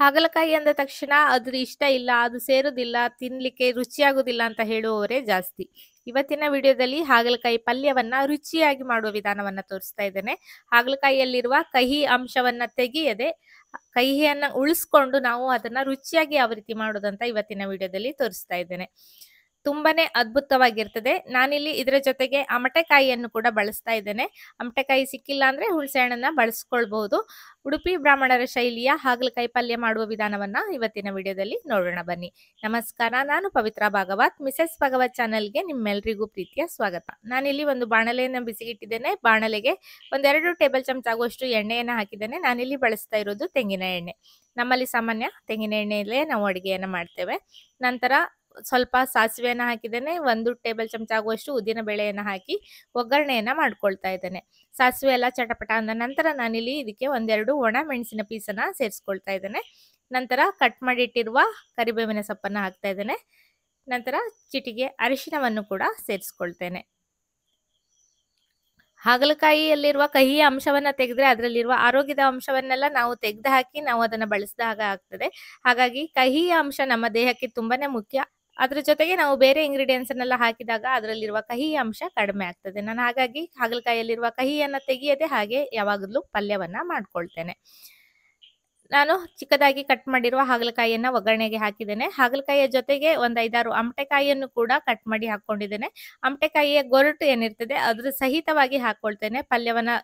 ಹಾಗಲಕಾಯಿ ಅಂದ ತಕ್ಷಣ ಅದ್ರ ಇಷ್ಟ ಇಲ್ಲ ಅದು ಸೇರುದಿಲ್ಲ ತಿನ್ಲಿಕ್ಕೆ ರುಚಿಯಾಗುದಿಲ್ಲ ಅಂತ ಹೇಳುವವರೇ ಜಾಸ್ತಿ ಇವತ್ತಿನ ವಿಡಿಯೋದಲ್ಲಿ ಹಾಗಲಕಾಯಿ ಪಲ್ಯವನ್ನ ರುಚಿಯಾಗಿ ಮಾಡುವ ವಿಧಾನವನ್ನ ತೋರಿಸ್ತಾ ಇದ್ದೇನೆ ಹಾಗಲಕಾಯಿಯಲ್ಲಿರುವ ಕಹಿ ಅಂಶವನ್ನ ತೆಗೆಯದೆ ಕಹಿಯನ್ನ ಉಳಿಸ್ಕೊಂಡು ನಾವು ಅದನ್ನ ರುಚಿಯಾಗಿ ಯಾವ ರೀತಿ ಮಾಡೋದಂತ ಇವತ್ತಿನ ವಿಡಿಯೋದಲ್ಲಿ ತೋರಿಸ್ತಾ ಇದ್ದೇನೆ ತುಂಬಾನೇ ಅದ್ಭುತವಾಗಿರ್ತದೆ ನಾನಿಲ್ಲಿ ಇದರ ಜೊತೆಗೆ ಅಮಟೆಕಾಯಿಯನ್ನು ಕೂಡ ಬಳಸ್ತಾ ಇದ್ದೇನೆ ಅಮಟೆಕಾಯಿ ಸಿಕ್ಕಿಲ್ಲ ಅಂದ್ರೆ ಹುಣಸೆ ಹಣ್ಣನ್ನ ಬಳಸ್ಕೊಳ್ಬಹುದು ಉಡುಪಿ ಬ್ರಾಹ್ಮಣರ ಶೈಲಿಯ ಹಾಗಲಕಾಯಿ ಪಲ್ಯ ಮಾಡುವ ವಿಧಾನವನ್ನ ಇವತ್ತಿನ ವಿಡಿಯೋದಲ್ಲಿ ನೋಡೋಣ ಬನ್ನಿ ನಮಸ್ಕಾರ ನಾನು ಪವಿತ್ರ ಭಾಗವತ್ ಮಿಸಸ್ ಭಾಗವತ್ ಚಾನೆಲ್ಗೆ ನಿಮ್ಮೆಲ್ಲರಿಗೂ ಪ್ರೀತಿಯ ಸ್ವಾಗತ ನಾನಿಲ್ಲಿ ಒಂದು ಬಾಣಲೆಯನ್ನು ಬಿಸಿಗಿಟ್ಟಿದ್ದೇನೆ ಬಾಣಲೆಗೆ ಒಂದೆರಡು ಟೇಬಲ್ ಚಮಚ ಆಗುವಷ್ಟು ಎಣ್ಣೆಯನ್ನು ಹಾಕಿದ್ದೇನೆ ನಾನಿಲ್ಲಿ ಬಳಸ್ತಾ ಇರೋದು ತೆಂಗಿನ ಎಣ್ಣೆ ನಮ್ಮಲ್ಲಿ ಸಾಮಾನ್ಯ ತೆಂಗಿನ ಎಣ್ಣೆಯಲ್ಲೇ ನಾವು ಅಡುಗೆಯನ್ನು ಮಾಡ್ತೇವೆ ನಂತರ ಸ್ವಲ್ಪ ಸಾಸಿವೆಯನ್ನು ಹಾಕಿದ್ದೇನೆ ಒಂದು ಟೇಬಲ್ ಚಮಚ ಆಗುವಷ್ಟು ಉದ್ದಿನ ಬೇಳೆಯನ್ನು ಹಾಕಿ ಒಗ್ಗರಣೆಯನ್ನು ಮಾಡ್ಕೊಳ್ತಾ ಇದ್ದೇನೆ ಸಾಸಿವೆ ಎಲ್ಲ ಚಟಪಟ ಅಂದ ನಂತರ ನಾನಿಲ್ಲಿ ಇದಕ್ಕೆ ಒಂದೆರಡು ಒಣ ಮೆಣಸಿನ ಪೀಸನ್ನು ಸೇರಿಸ್ಕೊಳ್ತಾ ಇದ್ದೇನೆ ನಂತರ ಕಟ್ ಮಾಡಿಟ್ಟಿರುವ ಕರಿಬೇವಿನ ಸೊಪ್ಪನ್ನು ಹಾಕ್ತಾ ಇದ್ದೇನೆ ನಂತರ ಚಿಟಿಗೆ ಅರಿಶಿನವನ್ನು ಕೂಡ ಸೇರಿಸ್ಕೊಳ್ತೇನೆ ಹಾಗಲಕಾಯಿಯಲ್ಲಿರುವ ಕಹಿಯ ಅಂಶವನ್ನು ತೆಗೆದ್ರೆ ಅದರಲ್ಲಿರುವ ಆರೋಗ್ಯದ ಅಂಶವನ್ನೆಲ್ಲ ನಾವು ತೆಗೆದು ಹಾಕಿ ನಾವು ಅದನ್ನು ಬಳಸಿದ ಹಾಗೆ ಆಗ್ತದೆ ಹಾಗಾಗಿ ಕಹಿಯ ಅಂಶ ನಮ್ಮ ದೇಹಕ್ಕೆ ತುಂಬಾನೇ ಮುಖ್ಯ ಅದ್ರ ಜೊತೆಗೆ ನಾವು ಬೇರೆ ನೆಲ್ಲ ಹಾಕಿದಾಗ ಅದರಲ್ಲಿರುವ ಕಹಿ ಅಂಶ ಕಡಿಮೆ ಆಗ್ತದೆ ನಾನು ಹಾಗಾಗಿ ಹಾಗಲಕಾಯಿಯಲ್ಲಿರುವ ಕಹಿಯನ್ನ ತೆಗೆಯದೆ ಹಾಗೆ ಯಾವಾಗಲೂ ಪಲ್ಯವನ್ನ ಮಾಡ್ಕೊಳ್ತೇನೆ ನಾನು ಚಿಕ್ಕದಾಗಿ ಕಟ್ ಮಾಡಿರುವ ಹಾಗಲಕಾಯಿಯನ್ನ ಒಗ್ಗರಣೆಗೆ ಹಾಕಿದ್ದೇನೆ ಹಾಗಲಕಾಯಿಯ ಜೊತೆಗೆ ಒಂದ್ ಐದಾರು ಅಮಟೆಕಾಯಿಯನ್ನು ಕೂಡ ಕಟ್ ಮಾಡಿ ಹಾಕೊಂಡಿದ್ದೇನೆ ಅಮಟೆಕಾಯಿಯ ಗೊರಟು ಏನಿರ್ತದೆ ಅದ್ರ ಸಹಿತವಾಗಿ ಹಾಕೊಳ್ತೇನೆ ಪಲ್ಯವನ್ನ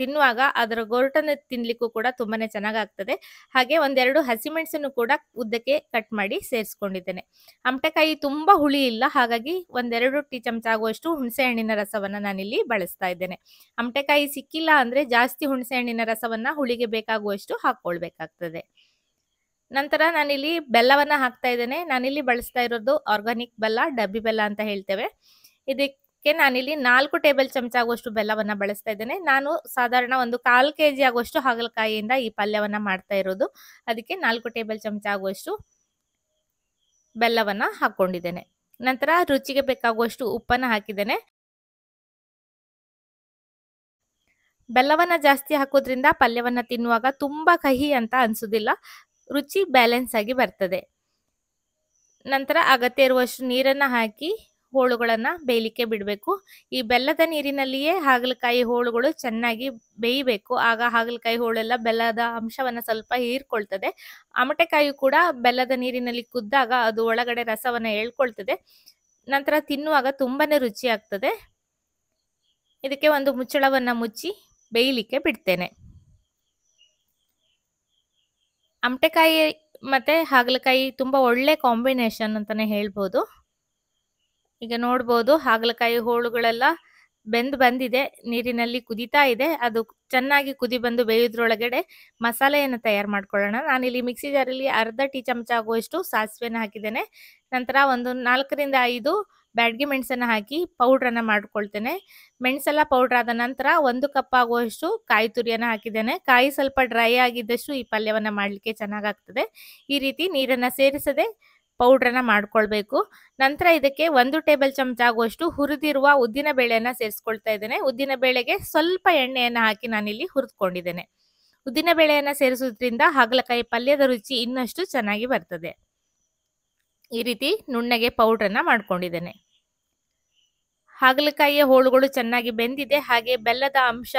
ತಿನ್ನುವಾಗ ಅದರ ಗೊರಟನ್ನು ತಿನ್ಲಿಕ್ಕೂ ಕೂಡ ತುಂಬಾನೇ ಚೆನ್ನಾಗಾಗ್ತದೆ ಹಾಗೆ ಒಂದೆರಡು ಹಸಿಮೆಣಸನ್ನು ಕೂಡ ಉದ್ದಕ್ಕೆ ಕಟ್ ಮಾಡಿ ಸೇರಿಸ್ಕೊಂಡಿದ್ದೇನೆ ಅಮಟೆಕಾಯಿ ತುಂಬಾ ಹುಳಿ ಇಲ್ಲ ಹಾಗಾಗಿ ಒಂದೆರಡು ಟೀ ಚಮಚ ಆಗುವಷ್ಟು ಹುಣಸೆಹಣ್ಣಿನ ಹಣ್ಣಿನ ರಸವನ್ನ ನಾನಿಲ್ಲಿ ಬಳಸ್ತಾ ಇದ್ದೇನೆ ಅಮಟೆಕಾಯಿ ಸಿಕ್ಕಿಲ್ಲ ಅಂದ್ರೆ ಜಾಸ್ತಿ ಹುಣಸೆಹಣ್ಣಿನ ರಸವನ್ನ ಹುಳಿಗೆ ಬೇಕಾಗುವಷ್ಟು ಹಾಕೊಳ್ಬೇಕಾಗ್ತದೆ ನಂತರ ನಾನಿಲ್ಲಿ ಬೆಲ್ಲವನ್ನ ಹಾಕ್ತಾ ಇದ್ದೇನೆ ನಾನಿಲ್ಲಿ ಬಳಸ್ತಾ ಇರೋದು ಆರ್ಗಾನಿಕ್ ಬೆಲ್ಲ ಡಬ್ಬಿ ಬೆಲ್ಲ ಅಂತ ಹೇಳ್ತೇವೆ ಇದಕ್ಕೆ ಅದಕ್ಕೆ ನಾನಿಲ್ಲಿ ನಾಲ್ಕು ಟೇಬಲ್ ಚಮಚ ಆಗುವಷ್ಟು ಬೆಲ್ಲವನ್ನು ಬಳಸ್ತಾ ಇದ್ದೇನೆ ನಾನು ಸಾಧಾರಣ ಒಂದು ಕಾಲು ಕೆ ಜಿ ಆಗುವಷ್ಟು ಹಾಗಲಕಾಯಿಯಿಂದ ಈ ಪಲ್ಯವನ್ನು ಮಾಡ್ತಾ ಇರೋದು ಅದಕ್ಕೆ ನಾಲ್ಕು ಟೇಬಲ್ ಚಮಚ ಆಗುವಷ್ಟು ಬೆಲ್ಲವನ್ನು ಹಾಕೊಂಡಿದ್ದೇನೆ ನಂತರ ರುಚಿಗೆ ಬೇಕಾಗುವಷ್ಟು ಉಪ್ಪನ್ನು ಹಾಕಿದ್ದೇನೆ ಬೆಲ್ಲವನ್ನು ಜಾಸ್ತಿ ಹಾಕೋದ್ರಿಂದ ಪಲ್ಯವನ್ನು ತಿನ್ನುವಾಗ ತುಂಬ ಕಹಿ ಅಂತ ಅನ್ಸುದಿಲ್ಲ ರುಚಿ ಬ್ಯಾಲೆನ್ಸ್ ಆಗಿ ಬರ್ತದೆ ನಂತರ ಅಗತ್ಯ ಇರುವಷ್ಟು ನೀರನ್ನು ಹಾಕಿ ಹೋಳುಗಳನ್ನು ಬೇಯಲಿಕ್ಕೆ ಬಿಡಬೇಕು ಈ ಬೆಲ್ಲದ ನೀರಿನಲ್ಲಿಯೇ ಹಾಗಲಕಾಯಿ ಹೋಳುಗಳು ಚೆನ್ನಾಗಿ ಬೇಯಬೇಕು ಆಗ ಹಾಗಲಕಾಯಿ ಹೋಳೆಲ್ಲ ಬೆಲ್ಲದ ಅಂಶವನ್ನು ಸ್ವಲ್ಪ ಹೀರ್ಕೊಳ್ತದೆ ಅಮಟೆಕಾಯಿ ಕೂಡ ಬೆಲ್ಲದ ನೀರಿನಲ್ಲಿ ಕುದ್ದಾಗ ಅದು ಒಳಗಡೆ ರಸವನ್ನು ಹೇಳ್ಕೊಳ್ತದೆ ನಂತರ ತಿನ್ನುವಾಗ ತುಂಬಾನೇ ರುಚಿ ಆಗ್ತದೆ ಇದಕ್ಕೆ ಒಂದು ಮುಚ್ಚಳವನ್ನ ಮುಚ್ಚಿ ಬೇಯಲಿಕ್ಕೆ ಬಿಡ್ತೇನೆ ಅಮಟೆಕಾಯಿ ಮತ್ತೆ ಹಾಗಲಕಾಯಿ ತುಂಬಾ ಒಳ್ಳೆ ಕಾಂಬಿನೇಷನ್ ಅಂತಾನೆ ಹೇಳ್ಬೋದು ಈಗ ನೋಡ್ಬೋದು ಹಾಗಲಕಾಯಿ ಹೋಳುಗಳೆಲ್ಲ ಬೆಂದು ಬಂದಿದೆ ನೀರಿನಲ್ಲಿ ಕುದಿತಾ ಇದೆ ಅದು ಚೆನ್ನಾಗಿ ಕುದಿ ಬಂದು ಬೇಯೋದ್ರೊಳಗಡೆ ಮಸಾಲೆಯನ್ನು ತಯಾರು ಮಾಡ್ಕೊಳ್ಳೋಣ ನಾನಿಲ್ಲಿ ಮಿಕ್ಸಿ ಜಾರಲ್ಲಿ ಅರ್ಧ ಟೀ ಚಮಚ ಆಗುವಷ್ಟು ಸಾಸಿವೆನ ಹಾಕಿದ್ದೇನೆ ನಂತರ ಒಂದು ನಾಲ್ಕರಿಂದ ಐದು ಬ್ಯಾಡ್ಗೆ ಮೆಣಸನ್ನು ಹಾಕಿ ಪೌಡ್ರನ್ನು ಮಾಡ್ಕೊಳ್ತೇನೆ ಮೆಣಸೆಲ್ಲ ಪೌಡ್ರ್ ಆದ ನಂತರ ಒಂದು ಕಪ್ ಆಗುವಷ್ಟು ಕಾಯಿ ತುರಿಯನ್ನು ಹಾಕಿದ್ದೇನೆ ಕಾಯಿ ಸ್ವಲ್ಪ ಡ್ರೈ ಆಗಿದ್ದಷ್ಟು ಈ ಪಲ್ಯವನ್ನು ಮಾಡಲಿಕ್ಕೆ ಚೆನ್ನಾಗಾಗ್ತದೆ ಈ ರೀತಿ ನೀರನ್ನು ಸೇರಿಸದೆ ಪೌಡ್ರನ್ನ ಮಾಡ್ಕೊಳ್ಬೇಕು ನಂತರ ಇದಕ್ಕೆ ಒಂದು ಟೇಬಲ್ ಚಮಚ ಆಗುವಷ್ಟು ಹುರಿದಿರುವ ಉದ್ದಿನ ಬೇಳೆಯನ್ನ ಸೇರಿಸ್ಕೊಳ್ತಾ ಇದ್ದೇನೆ ಉದ್ದಿನ ಬೇಳೆಗೆ ಸ್ವಲ್ಪ ಎಣ್ಣೆಯನ್ನ ಹಾಕಿ ನಾನಿಲ್ಲಿ ಹುರಿದುಕೊಂಡಿದ್ದೇನೆ ಉದ್ದಿನ ಬೇಳೆಯನ್ನ ಸೇರಿಸೋದ್ರಿಂದ ಹಾಗಲಕಾಯಿ ಪಲ್ಯದ ರುಚಿ ಇನ್ನಷ್ಟು ಚೆನ್ನಾಗಿ ಬರ್ತದೆ ಈ ರೀತಿ ನುಣ್ಣಗೆ ಪೌಡ್ರನ್ನ ಮಾಡ್ಕೊಂಡಿದ್ದೇನೆ ಹಾಗಲಕಾಯಿಯ ಹೋಳುಗಳು ಚೆನ್ನಾಗಿ ಬೆಂದಿದೆ ಹಾಗೆ ಬೆಲ್ಲದ ಅಂಶ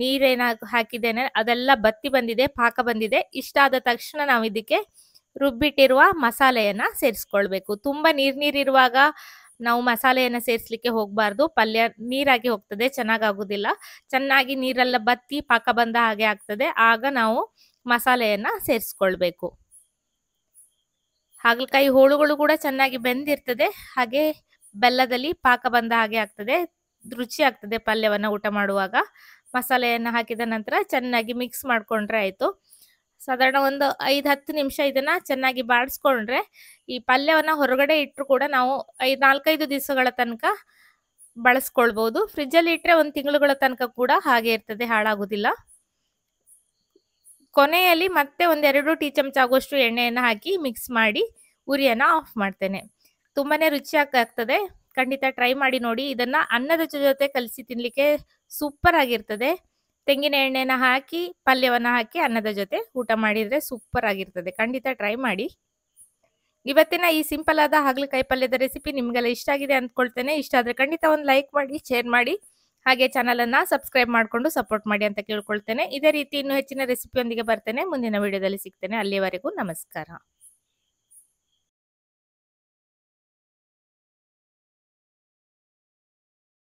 ನೀರೇನ ಹಾಕಿದ್ದೇನೆ ಅದೆಲ್ಲ ಬತ್ತಿ ಬಂದಿದೆ ಪಾಕ ಬಂದಿದೆ ಇಷ್ಟ ಆದ ತಕ್ಷಣ ನಾವು ಇದಕ್ಕೆ ರುಬ್ಬಿಟ್ಟಿರುವ ಮಸಾಲೆಯನ್ನು ಸೇರಿಸ್ಕೊಳ್ಬೇಕು ತುಂಬ ನೀರು ನೀರಿರುವಾಗ ನಾವು ಮಸಾಲೆಯನ್ನು ಸೇರಿಸ್ಲಿಕ್ಕೆ ಹೋಗಬಾರ್ದು ಪಲ್ಯ ನೀರಾಗಿ ಹೋಗ್ತದೆ ಚೆನ್ನಾಗಾಗೋದಿಲ್ಲ ಚೆನ್ನಾಗಿ ನೀರೆಲ್ಲ ಬತ್ತಿ ಪಾಕ ಬಂದ ಹಾಗೆ ಆಗ್ತದೆ ಆಗ ನಾವು ಮಸಾಲೆಯನ್ನು ಸೇರಿಸ್ಕೊಳ್ಬೇಕು ಹಾಗಲಕಾಯಿ ಹೋಳುಗಳು ಕೂಡ ಚೆನ್ನಾಗಿ ಬೆಂದಿರ್ತದೆ ಹಾಗೆ ಬೆಲ್ಲದಲ್ಲಿ ಪಾಕ ಬಂದ ಹಾಗೆ ಆಗ್ತದೆ ರುಚಿ ಆಗ್ತದೆ ಪಲ್ಯವನ್ನು ಊಟ ಮಾಡುವಾಗ ಮಸಾಲೆಯನ್ನು ಹಾಕಿದ ನಂತರ ಚೆನ್ನಾಗಿ ಮಿಕ್ಸ್ ಮಾಡಿಕೊಂಡ್ರೆ ಆಯಿತು ಸಾಧಾರಣ ಒಂದು ಐದು ಹತ್ತು ನಿಮಿಷ ಇದನ್ನ ಚೆನ್ನಾಗಿ ಬಾಡಿಸ್ಕೊಂಡ್ರೆ ಈ ಪಲ್ಯವನ್ನು ಹೊರಗಡೆ ಇಟ್ಟರು ಕೂಡ ನಾವು ಐದು ನಾಲ್ಕೈದು ದಿವಸಗಳ ತನಕ ಬಳಸ್ಕೊಳ್ಬೋದು ಫ್ರಿಜ್ಜಲ್ಲಿ ಇಟ್ಟರೆ ಒಂದು ತಿಂಗಳುಗಳ ತನಕ ಕೂಡ ಹಾಗೆ ಇರ್ತದೆ ಹಾಳಾಗೋದಿಲ್ಲ ಕೊನೆಯಲ್ಲಿ ಮತ್ತೆ ಒಂದೆರಡು ಟೀ ಚಮಚ ಆಗುವಷ್ಟು ಎಣ್ಣೆಯನ್ನು ಹಾಕಿ ಮಿಕ್ಸ್ ಮಾಡಿ ಉರಿಯನ್ನು ಆಫ್ ಮಾಡ್ತೇನೆ ತುಂಬಾ ರುಚಿಯಾಗ್ತದೆ ಖಂಡಿತ ಟ್ರೈ ಮಾಡಿ ನೋಡಿ ಇದನ್ನು ಅನ್ನದ ಜೊತೆ ಕಲಸಿ ತಿನ್ನಲಿಕ್ಕೆ ಸೂಪರ್ ಆಗಿರ್ತದೆ ತೆಂಗಿನ ಎಣ್ಣೆನ ಹಾಕಿ ಪಲ್ಯವನ್ನು ಹಾಕಿ ಅನ್ನದ ಜೊತೆ ಊಟ ಮಾಡಿದರೆ ಸೂಪರ್ ಆಗಿರ್ತದೆ ಖಂಡಿತ ಟ್ರೈ ಮಾಡಿ ಇವತ್ತಿನ ಈ ಸಿಂಪಲ್ ಆದ ಹಾಗಲಕಾಯಿ ಪಲ್ಯದ ರೆಸಿಪಿ ನಿಮಗೆಲ್ಲ ಇಷ್ಟ ಆಗಿದೆ ಅಂದ್ಕೊಳ್ತೇನೆ ಇಷ್ಟ ಆದರೆ ಖಂಡಿತ ಒಂದು ಲೈಕ್ ಮಾಡಿ ಶೇರ್ ಮಾಡಿ ಹಾಗೆ ಚಾನಲನ್ನು ಸಬ್ಸ್ಕ್ರೈಬ್ ಮಾಡಿಕೊಂಡು ಸಪೋರ್ಟ್ ಮಾಡಿ ಅಂತ ಕೇಳ್ಕೊಳ್ತೇನೆ ಇದೇ ರೀತಿ ಇನ್ನೂ ಹೆಚ್ಚಿನ ರೆಸಿಪಿಯೊಂದಿಗೆ ಬರ್ತೇನೆ ಮುಂದಿನ ವಿಡಿಯೋದಲ್ಲಿ ಸಿಗ್ತೇನೆ ಅಲ್ಲಿಯವರೆಗೂ ನಮಸ್ಕಾರ